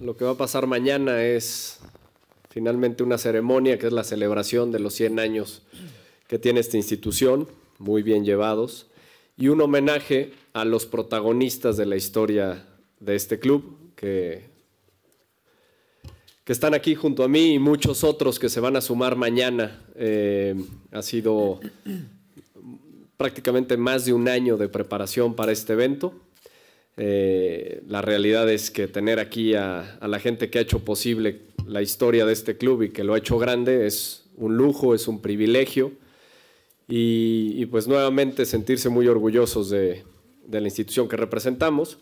lo que va a pasar mañana es finalmente una ceremonia que es la celebración de los 100 años que tiene esta institución, muy bien llevados, y un homenaje a los protagonistas de la historia de este club, que, que están aquí junto a mí y muchos otros que se van a sumar mañana. Eh, ha sido prácticamente más de un año de preparación para este evento eh, la realidad es que tener aquí a, la gente que ha hecho posible la historia de este club y que lo ha hecho grande es un lujo, es un privilegio y, pues nuevamente sentirse muy orgullosos de, la institución que representamos.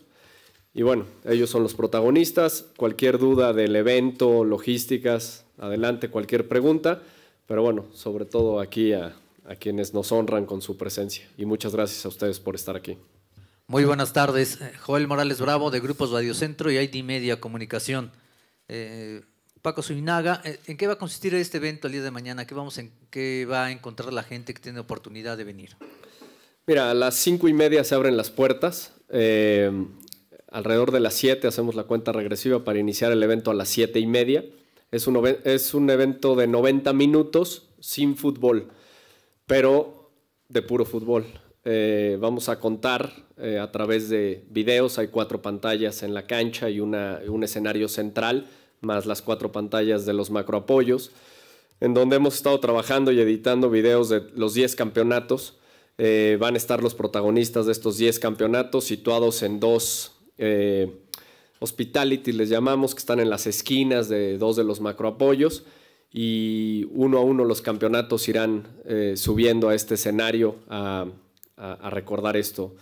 Y bueno, ellos son los protagonistas. Cualquier duda del evento, logísticas, adelante, cualquier pregunta. Pero bueno, sobre todo aquí a quienes nos honran con su presencia. Y muchas gracias a ustedes por estar aquí. Muy buenas tardes. Eh, Joel Morales Bravo, de Grupos Radiocentro y ID Media Comunicación. Eh, Paco Suinaga, eh, ¿en qué va a consistir este evento el día de mañana? ¿Qué, vamos en, ¿Qué va a encontrar la gente que tiene oportunidad de venir? Mira, a las cinco y media se abren las puertas. alrededor de las siete hacemos la cuenta regresiva para iniciar el evento a las siete y media. Es un, es un evento de 90 minutos sin fútbol, pero de puro fútbol. Eh, vamos a contar eh, a través de videos. Hay cuatro pantallas en la cancha y un escenario central, más las cuatro pantallas de los macroapoyos, en donde hemos estado trabajando y editando videos de los 10 campeonatos. Eh, van a estar los protagonistas de estos 10 campeonatos situados en dos hospitalities, les llamamos, que están en las esquinas de dos de los macroapoyos y uno a uno los campeonatos irán subiendo a este escenario a a, recordar esto.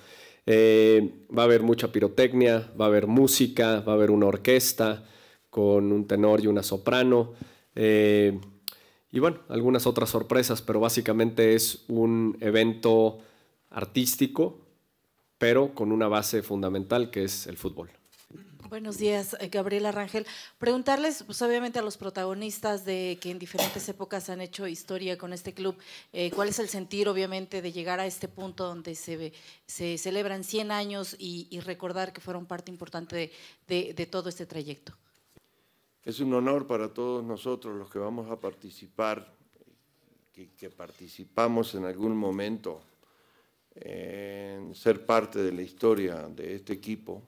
Eh, va a haber mucha pirotecnia, va a haber música, va a haber una orquesta con un tenor y una soprano. Eh, y bueno, algunas otras sorpresas, pero básicamente es un evento artístico, pero con una base fundamental que es el fútbol. Buenos días, eh, Gabriela Rangel. Preguntarles, pues obviamente a los protagonistas de que en diferentes épocas han hecho historia con este club, eh, ¿cuál es el sentir, obviamente, de llegar a este punto donde se, se celebran 100 años y, recordar que fueron parte importante de, todo este trayecto? Es un honor para todos nosotros los que vamos a participar, que participamos en algún momento eh, en ser parte de la historia de este equipo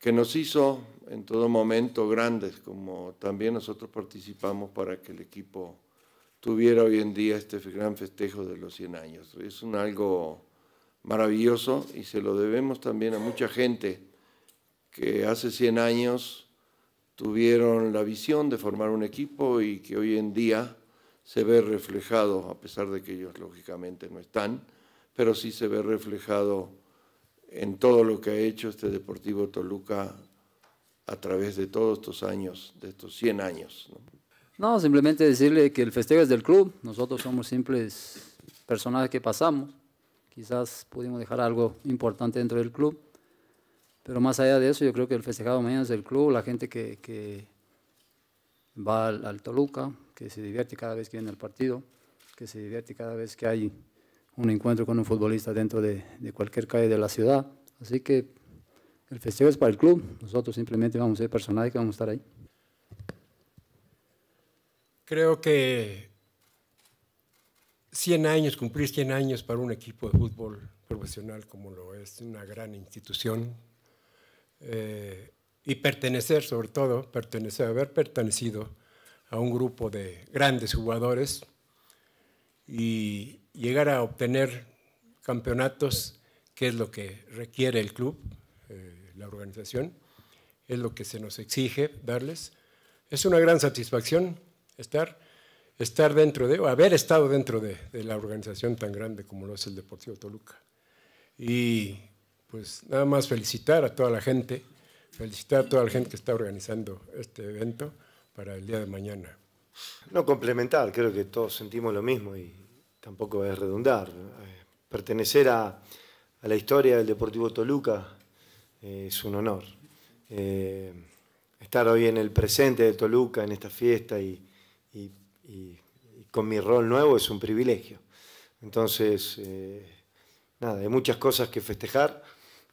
que nos hizo en todo momento grandes, como también nosotros participamos para que el equipo tuviera hoy en día este gran festejo de los 100 años. Es un algo maravilloso y se lo debemos también a mucha gente que hace 100 años tuvieron la visión de formar un equipo y que hoy en día se ve reflejado, a pesar de que ellos lógicamente no están, pero sí se ve reflejado en todo lo que ha hecho este Deportivo Toluca a través de todos estos años, de estos 100 años. No, simplemente decirle que el festejo es del club, nosotros somos simples personajes que pasamos, quizás pudimos dejar algo importante dentro del club, pero más allá de eso yo creo que el festejado mañana es del club, la gente que, va al, al Toluca, que se divierte cada vez que viene al partido, que se divierte cada vez que hay un encuentro con un futbolista dentro de, cualquier calle de la ciudad. Así que el festival es para el club, nosotros simplemente vamos a ser personajes y vamos a estar ahí. Creo que 100 años, cumplir 100 años para un equipo de fútbol profesional como lo es, una gran institución, eh, y pertenecer sobre todo, pertenecer, haber pertenecido a un grupo de grandes jugadores y llegar a obtener campeonatos, que es lo que requiere el club, eh, la organización, es lo que se nos exige darles. Es una gran satisfacción estar, estar dentro de, o haber estado dentro de, de la organización tan grande como lo es el Deportivo Toluca. Y pues nada más felicitar a toda la gente, felicitar a toda la gente que está organizando este evento para el día de mañana. No, complementar, creo que todos sentimos lo mismo y tampoco es redundar, eh, pertenecer a, la historia del Deportivo Toluca eh, es un honor. Eh, estar hoy en el presente de Toluca, en esta fiesta y, con mi rol nuevo es un privilegio. Entonces, nada, hay muchas cosas que festejar,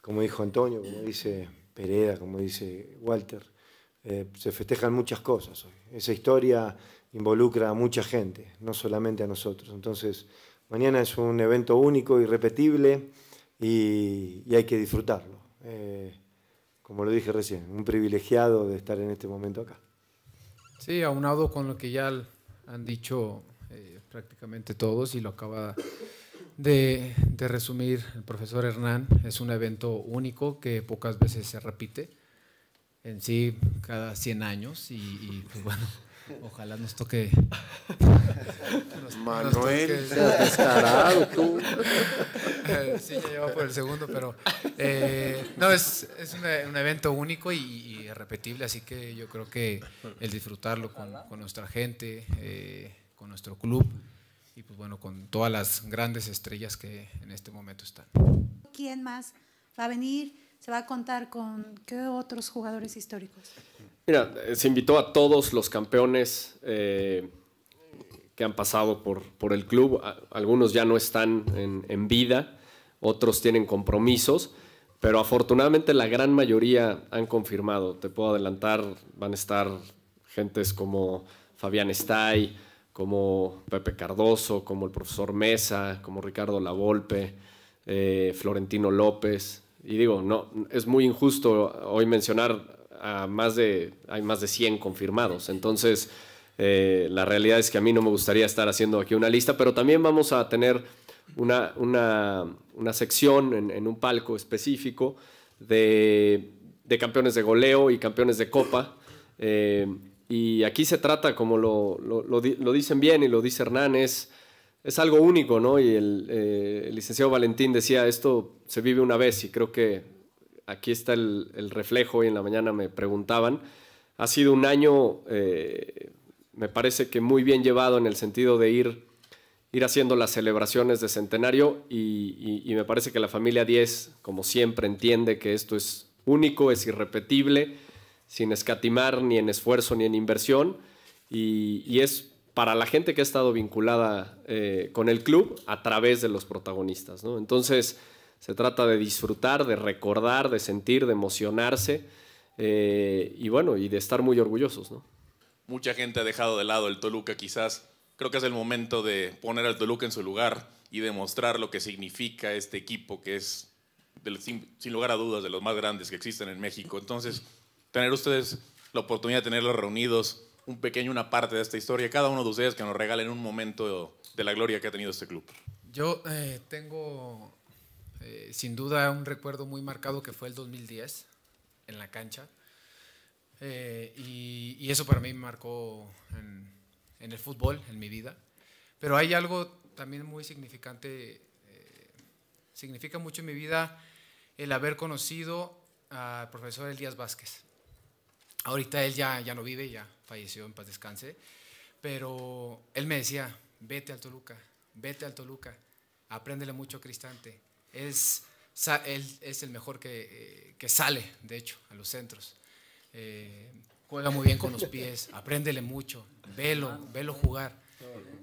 como dijo Antonio, como dice Pereda, como dice Walter. se festejan muchas cosas Esa historia involucra a mucha gente, no solamente a nosotros. Entonces, mañana es un evento único, irrepetible y, hay que disfrutarlo. Eh, como lo dije recién, un privilegiado de estar en este momento acá. Sí, aunado con lo que ya han dicho eh, prácticamente todos y lo acaba de, resumir el profesor Hernán, es un evento único que pocas veces se repite en sí cada 100 años y, pues, bueno. Ojalá nos toque. Manuel, descarado sí, ya lleva por el segundo, pero. Eh, no, es, un, evento único y, irrepetible, así que yo creo que el disfrutarlo con, nuestra gente, eh, con nuestro club y, pues bueno, con todas las grandes estrellas que en este momento están. ¿Quién más va a venir? ¿Se va a contar con qué otros jugadores históricos? Mira, se invitó a todos los campeones eh, que han pasado por, por, el club. Algunos ya no están en, vida, otros tienen compromisos, pero afortunadamente la gran mayoría han confirmado. Te puedo adelantar, van a estar gentes como Fabián Estay, como Pepe Cardoso, como el profesor Mesa, como Ricardo Lavolpe, eh, Florentino López. Y digo, no, es muy injusto hoy mencionar hay más de 100 confirmados. Entonces, eh, la realidad es que a mí no me gustaría estar haciendo aquí una lista, pero también vamos a tener una, sección en, un palco específico de, campeones de goleo y campeones de copa. Eh, y aquí se trata, como lo, dicen bien y lo dice Hernán, es, algo único, ¿no? Y eh, el licenciado Valentín decía, esto se vive una vez y creo que aquí está el, reflejo, hoy en la mañana me preguntaban, ha sido un año, eh, me parece que muy bien llevado en el sentido de ir, ir haciendo las celebraciones de centenario y, me parece que la familia 10, como siempre, entiende que esto es único, es irrepetible, sin escatimar ni en esfuerzo ni en inversión y, es para la gente que ha estado vinculada eh, con el club a través de los protagonistas. ¿no? Entonces, se trata de disfrutar, de recordar, de sentir, de emocionarse eh, y bueno, y de estar muy orgullosos. ¿no? Mucha gente ha dejado de lado el Toluca quizás. Creo que es el momento de poner al Toluca en su lugar y demostrar lo que significa este equipo que es, sin, lugar a dudas, de los más grandes que existen en México. Entonces, tener ustedes la oportunidad de tenerlos reunidos, un pequeño, una parte de esta historia, cada uno de ustedes que nos regalen un momento de la gloria que ha tenido este club. Yo eh, tengo eh, sin duda un recuerdo muy marcado que fue el 2010 en la cancha. Eh, y, eso para mí marcó en, el fútbol, en mi vida. Pero hay algo también muy significante, eh, significa mucho en mi vida el haber conocido al profesor Elías Vázquez. Ahorita él ya, ya no vive, ya falleció en paz descanse, pero él me decía, vete al Toluca, vete al Toluca, apréndele mucho a Cristante, es, él es el mejor eh, que, sale, de hecho, a los centros. Eh, juega muy bien con los pies, apréndele mucho, velo, velo jugar.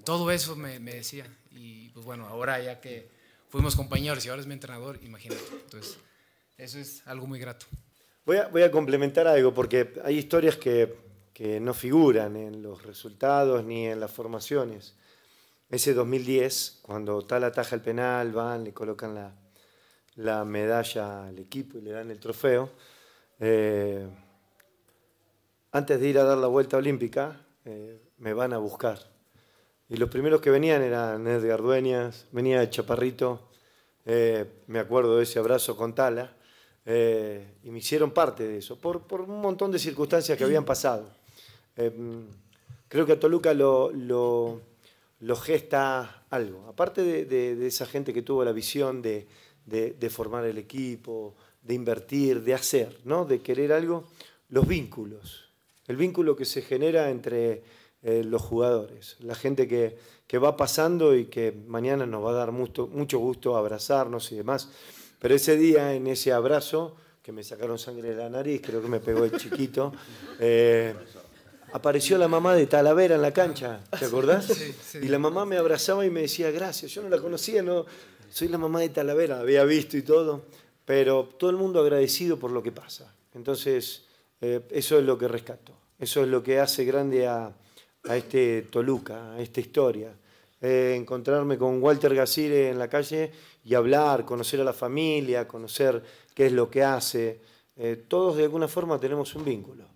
Todo eso me, decía. Y pues bueno, ahora ya que fuimos compañeros y ahora es mi entrenador, imagínate. Entonces, eso es algo muy grato. Voy a, complementar algo, porque hay historias que no figuran en los resultados ni en las formaciones. Ese 2010, cuando Tala ataja el penal, van, le colocan la, medalla al equipo y le dan el trofeo. Eh, antes de ir a dar la vuelta olímpica, eh, me van a buscar. Y los primeros que venían eran de Dueñas, venía Chaparrito, eh, me acuerdo de ese abrazo con Tala, y me hicieron parte de eso, por, un montón de circunstancias que habían pasado. creo que a Toluca lo lo gesta algo. Aparte de, esa gente que tuvo la visión de, formar el equipo, de invertir, de hacer, ¿no? de querer algo, los vínculos. El vínculo que se genera entre eh, los jugadores, la gente que, va pasando y que mañana nos va a dar mucho, mucho gusto abrazarnos y demás. Pero ese día, en ese abrazo, que me sacaron sangre de la nariz, creo que me pegó el chiquito, eh, apareció la mamá de Talavera en la cancha, ¿te ah, acordás? Y la mamá me abrazaba y me decía, gracias, yo no la conocía, no, soy la mamá de Talavera, había visto y todo, pero todo el mundo agradecido por lo que pasa. Entonces, eh, eso es lo que rescato, eso es lo que hace grande a, este Toluca, a esta historia. Eh, encontrarme con Walter Gasire en la calle y hablar, conocer a la familia, conocer qué es lo que hace. Eh, todos de alguna forma tenemos un vínculo.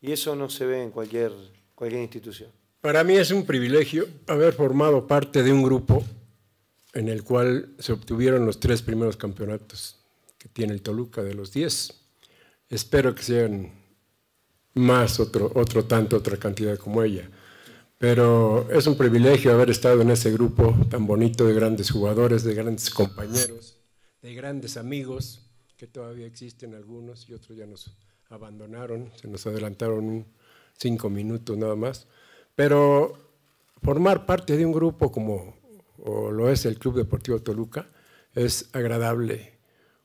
Y eso no se ve en cualquier, cualquier institución. Para mí es un privilegio haber formado parte de un grupo en el cual se obtuvieron los tres primeros campeonatos que tiene el Toluca de los 10. Espero que sean más otro, otro tanto, otra cantidad como ella. Pero es un privilegio haber estado en ese grupo tan bonito de grandes jugadores, de grandes compañeros, de grandes amigos, que todavía existen algunos y otros ya no son abandonaron, se nos adelantaron cinco minutos nada más, pero formar parte de un grupo como lo es el Club Deportivo Toluca es agradable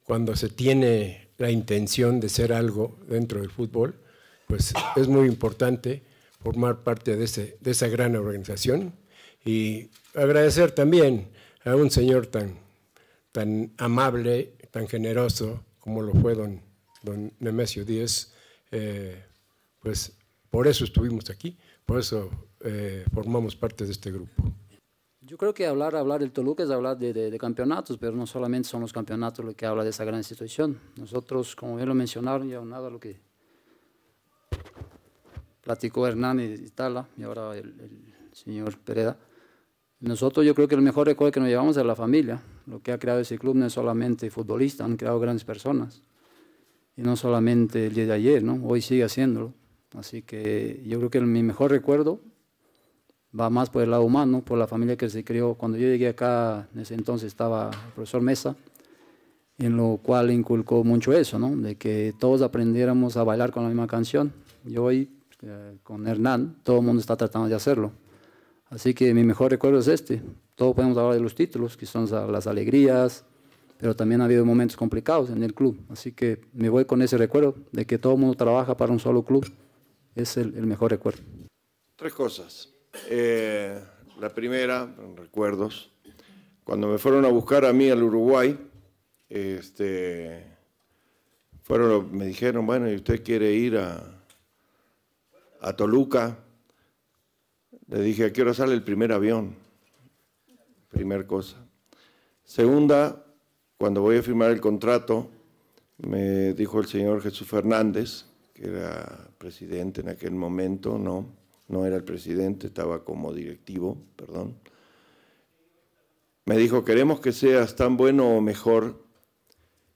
cuando se tiene la intención de ser algo dentro del fútbol, pues es muy importante formar parte de, de esa gran organización y agradecer también a un señor tan, tan amable, tan generoso como lo fue don don Nemesio Díez, eh, pues por eso estuvimos aquí, por eso eh, formamos parte de este grupo. Yo creo que hablar, hablar del Toluca es hablar de, campeonatos, pero no solamente son los campeonatos lo que habla de esa gran institución. Nosotros, como bien lo mencionaron, ya nada lo que platicó Hernán y Tala, y ahora el, el señor Pereda. Nosotros yo creo que el mejor recuerdo que nos llevamos es la familia. Lo que ha creado ese club no es solamente futbolista, han creado grandes personas y no solamente el día de ayer, ¿no? hoy sigue haciéndolo. Así que yo creo que mi mejor recuerdo va más por el lado humano, por la familia que se creó. Cuando yo llegué acá, en ese entonces estaba el profesor Mesa, en lo cual inculcó mucho eso, ¿no? de que todos aprendiéramos a bailar con la misma canción. Y hoy, eh, con Hernán, todo el mundo está tratando de hacerlo. Así que mi mejor recuerdo es este. Todos podemos hablar de los títulos, que son las alegrías, pero también ha habido momentos complicados en el club. Así que me voy con ese recuerdo de que todo el mundo trabaja para un solo club. Es el, mejor recuerdo. Tres cosas. Eh, la primera, recuerdos. Cuando me fueron a buscar a mí al Uruguay, este, fueron, me dijeron, bueno, ¿y usted quiere ir a, a Toluca? Le dije, ¿a qué hora sale el primer avión? Primer cosa. Segunda, cuando voy a firmar el contrato, me dijo el señor Jesús Fernández, que era presidente en aquel momento, no, no era el presidente, estaba como directivo, perdón. Me dijo, queremos que seas tan bueno o mejor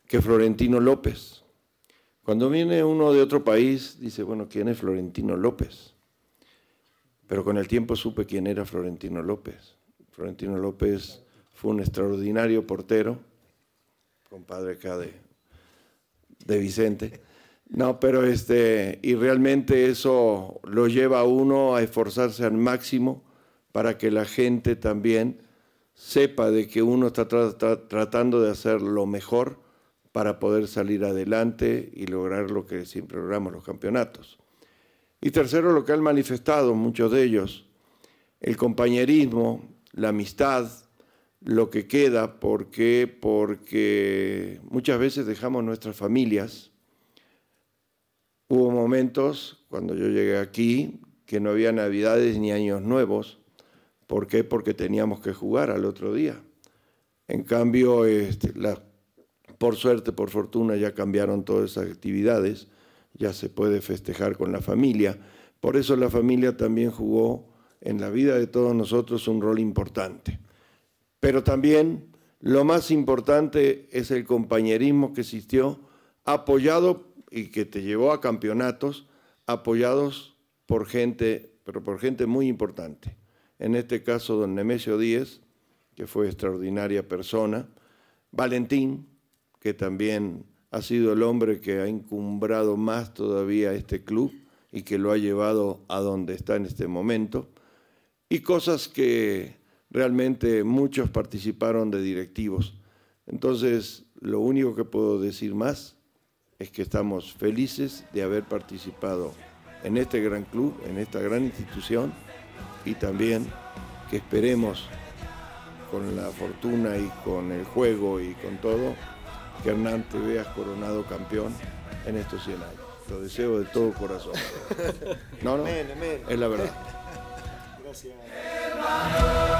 que Florentino López. Cuando viene uno de otro país, dice, bueno, ¿quién es Florentino López? Pero con el tiempo supe quién era Florentino López. Florentino López fue un extraordinario portero, compadre acá de, Vicente. No, pero este, y realmente eso lo lleva a uno a esforzarse al máximo para que la gente también sepa de que uno está tratando de hacer lo mejor para poder salir adelante y lograr lo que siempre logramos los campeonatos. Y tercero, lo que han manifestado muchos de ellos, el compañerismo, la amistad, lo que queda. ¿Por qué? Porque muchas veces dejamos nuestras familias. Hubo momentos, cuando yo llegué aquí, que no había navidades ni años nuevos. ¿Por qué? Porque teníamos que jugar al otro día. En cambio, este, por suerte, por fortuna, ya cambiaron todas esas actividades, ya se puede festejar con la familia. Por eso la familia también jugó en la vida de todos nosotros un rol importante. Pero también lo más importante es el compañerismo que existió, apoyado y que te llevó a campeonatos, apoyados por gente, pero por gente muy importante. En este caso, don Nemesio Díez, que fue extraordinaria persona, Valentín, que también ha sido el hombre que ha encumbrado más todavía este club y que lo ha llevado a donde está en este momento, y cosas que realmente muchos participaron de directivos. Entonces, lo único que puedo decir más es que estamos felices de haber participado en este gran club, en esta gran institución y también que esperemos con la fortuna y con el juego y con todo que Hernán te veas coronado campeón en estos 100 años. Lo deseo de todo corazón. No, no, es la verdad. Gracias.